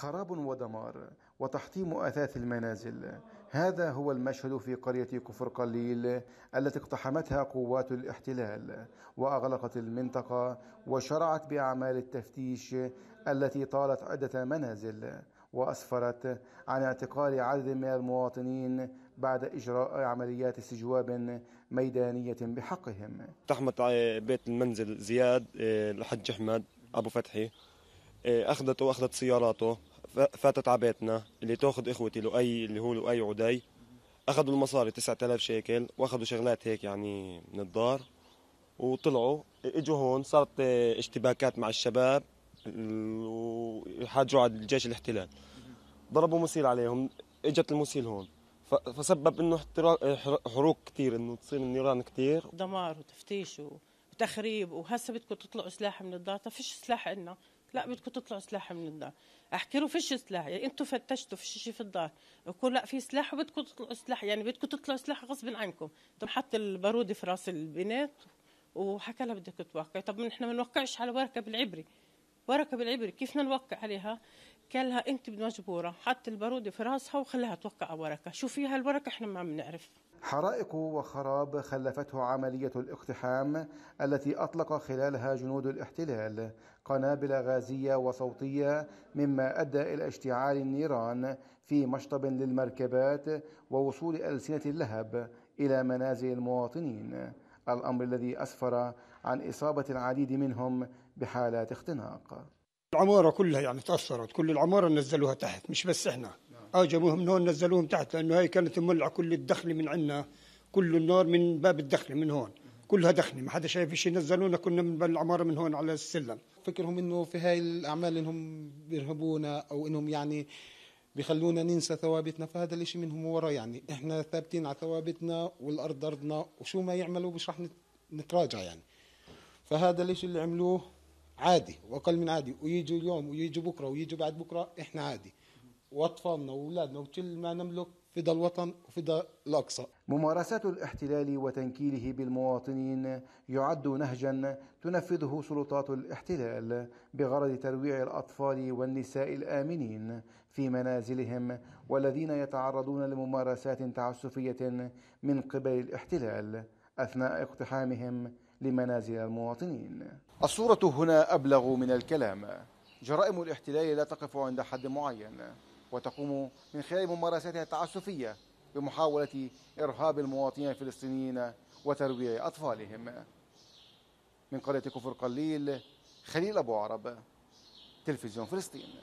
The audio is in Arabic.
خراب ودمار وتحطيم اثاث المنازل هذا هو المشهد في قريه كفر قليل التي اقتحمتها قوات الاحتلال واغلقت المنطقه وشرعت باعمال التفتيش التي طالت عده منازل واسفرت عن اعتقال عدد من المواطنين بعد اجراء عمليات استجواب ميدانيه بحقهم. اقتحمت بيت المنزل زياد آه، الحج احمد ابو فتحي آه، اخذته واخذت سياراته فاتت على بيتنا اللي تاخذ اخوتي لؤي اللي هو لؤي عدي اخذوا المصاري 9000 شيكل واخذوا شغلات هيك يعني من الدار وطلعوا اجوا هون صارت آه، اشتباكات مع الشباب وحاجوا على الجيش الاحتلال ضربوا مسيل عليهم اجت المسيل هون فسبب انه حروق كثير انه تصير النيران كثير دمار وتفتيش وتخريب وهسه بدكم تطلعوا سلاح من الدار فيش سلاح عندنا لا بدكم تطلعوا سلاح من الدار احكي له فيش سلاح يعني انتم فتشتوا فيش شيء في الدار يقول لا في سلاح وبدكم تطلعوا سلاح يعني بدكم تطلعوا سلاح غصب عنكم طب حط الباروده في راس البنات وحكى لها بدك توقعي طب نحن ما نوقعش على ورقه بالعبري ورقه بالعبري كيف نوقع عليها قال لها انت مجبوره حط الباروده في راسها وخليها توقع ورقه شو فيها الورقه احنا ما بنعرف حرائق وخراب خلفته عملية الاقتحام التي أطلق خلالها جنود الاحتلال قنابل غازية وصوتية مما أدى إلى اشتعال النيران في مشطب للمركبات ووصول ألسنة اللهب إلى منازل المواطنين الأمر الذي أسفر عن إصابة العديد منهم بحالات اختناق العمارة كلها يعني تأثرت كل العمارة نزلوها تحت مش بس احنا نعم. اه جابوهم من هون نزلوهم تحت لأنه هاي كانت مولعة كل الدخل من عنا كل النار من باب الدخل من هون كلها دخنة ما حدا شايف شيء نزلونا كنا من العمارة من هون على السلم فكرهم انه في هاي الاعمال انهم بيرهبونا او انهم يعني بيخلونا ننسى ثوابتنا فهذا الاشي منهم ورا يعني احنا ثابتين على ثوابتنا والارض ارضنا وشو ما يعملوا مش رح نتراجع يعني فهذا الاشي اللي عملوه عادي واقل من عادي ويجوا اليوم ويجوا بكره ويجوا بعد بكره احنا عادي واطفالنا واولادنا وكل ما نملك فدا الوطن وفدا الأقصى ممارسات الاحتلال وتنكيله بالمواطنين يعد نهجا تنفذه سلطات الاحتلال بغرض ترويع الأطفال والنساء الآمنين في منازلهم والذين يتعرضون لممارسات تعسفية من قبل الاحتلال أثناء اقتحامهم لمنازل المواطنين الصورة هنا أبلغ من الكلام جرائم الاحتلال لا تقف عند حد معين وتقوم من خلال ممارساتها التعسفية بمحاولة إرهاب المواطنين الفلسطينيين وترويع أطفالهم من قرية كفر قليل خليل أبو عرب تلفزيون فلسطين